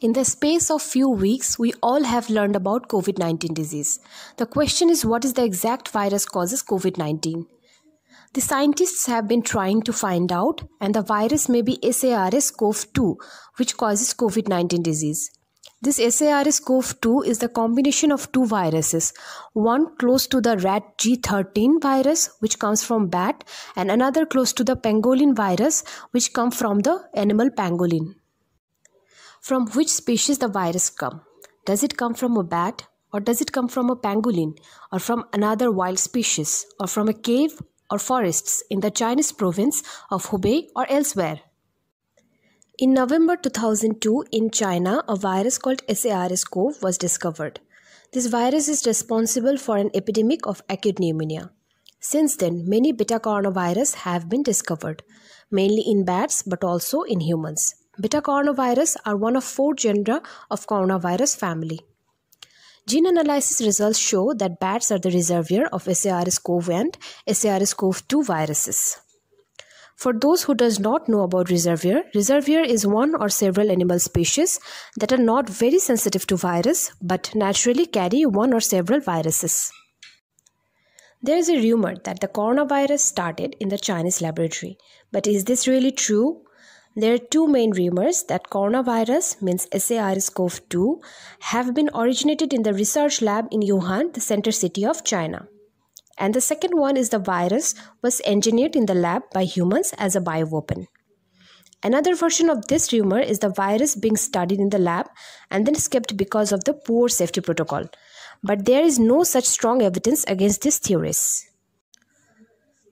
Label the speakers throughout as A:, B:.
A: In the space of few weeks, we all have learned about COVID 19 disease. The question is what is the exact virus causes COVID 19? The scientists have been trying to find out, and the virus may be SARS CoV 2, which causes COVID 19 disease. This SARS CoV 2 is the combination of two viruses, one close to the rat G13 virus, which comes from bat, and another close to the pangolin virus, which comes from the animal pangolin. From which species the virus come? Does it come from a bat or does it come from a pangolin or from another wild species or from a cave or forests in the Chinese province of Hubei or elsewhere? In November 2002 in China, a virus called SARS-CoV was discovered. This virus is responsible for an epidemic of acute pneumonia. Since then, many beta coronavirus have been discovered, mainly in bats but also in humans. Beta coronavirus are one of four genera of coronavirus family. Gene analysis results show that bats are the reservoir of SARS-CoV and SARS-CoV-2 viruses. For those who does not know about reservoir, reservoir is one or several animal species that are not very sensitive to virus but naturally carry one or several viruses. There is a rumor that the coronavirus started in the Chinese laboratory. But is this really true? There are two main rumors that coronavirus, means SARS-CoV-2, have been originated in the research lab in Wuhan, the center city of China. And the second one is the virus was engineered in the lab by humans as a bioweapon. Another version of this rumor is the virus being studied in the lab and then skipped because of the poor safety protocol. But there is no such strong evidence against these theories.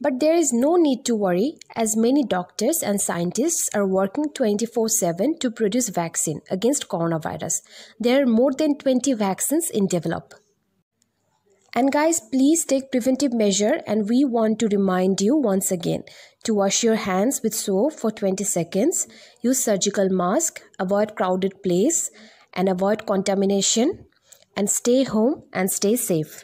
A: But there is no need to worry as many doctors and scientists are working 24/7 to produce vaccine against coronavirus. There are more than 20 vaccines in develop. And guys, please take preventive measure and we want to remind you once again to wash your hands with soap for 20 seconds, use surgical mask, avoid crowded place and avoid contamination and stay home and stay safe.